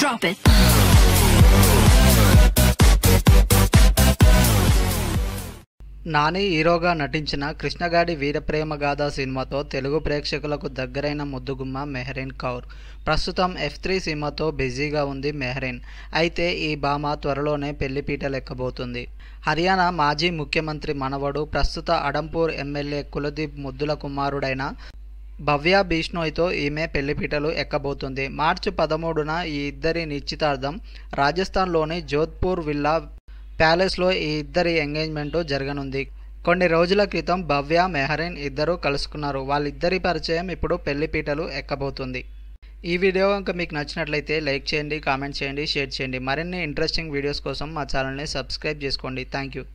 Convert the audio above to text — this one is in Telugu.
Drop it. నాని హీరోగా నటించిన కృష్ణగాడి వీరప్రేమ గాథ సినిమాతో తెలుగు ప్రేక్షకులకు దగ్గరైన ముద్దుగుమ్మ మెహరీన్ కౌర్ ప్రస్తుతం ఎఫ్ త్రీ సినిమాతో బిజీగా ఉంది మెహరీన్ అయితే ఈ భామ త్వరలోనే లెక్కబోతుంది హర్యానా మాజీ ముఖ్యమంత్రి మనవడు ప్రస్తుత అడంపూర్ ఎమ్మెల్యే కులదీప్ ముద్దుల కుమారుడైన భవ్య బిష్ణోయ్తో ఈమె పెళ్లిపీటలు ఎక్కబోతుంది మార్చి పదమూడున ఈ ఇద్దరి నిశ్చితార్థం రాజస్థాన్లోని జోధ్పూర్ విల్లా ప్యాలెస్లో ఈ ఇద్దరి ఎంగేజ్మెంట్ జరగనుంది కొన్ని రోజుల క్రితం భవ్య మెహరీన్ ఇద్దరూ కలుసుకున్నారు వాళ్ళిద్దరి పరిచయం ఇప్పుడు పెళ్లిపీటలు ఎక్కబోతుంది ఈ వీడియో కనుక మీకు నచ్చినట్లయితే లైక్ చేయండి కామెంట్ చేయండి షేర్ చేయండి మరిన్ని ఇంట్రెస్టింగ్ వీడియోస్ కోసం మా ఛానల్ని సబ్స్క్రైబ్ చేసుకోండి థ్యాంక్ యూ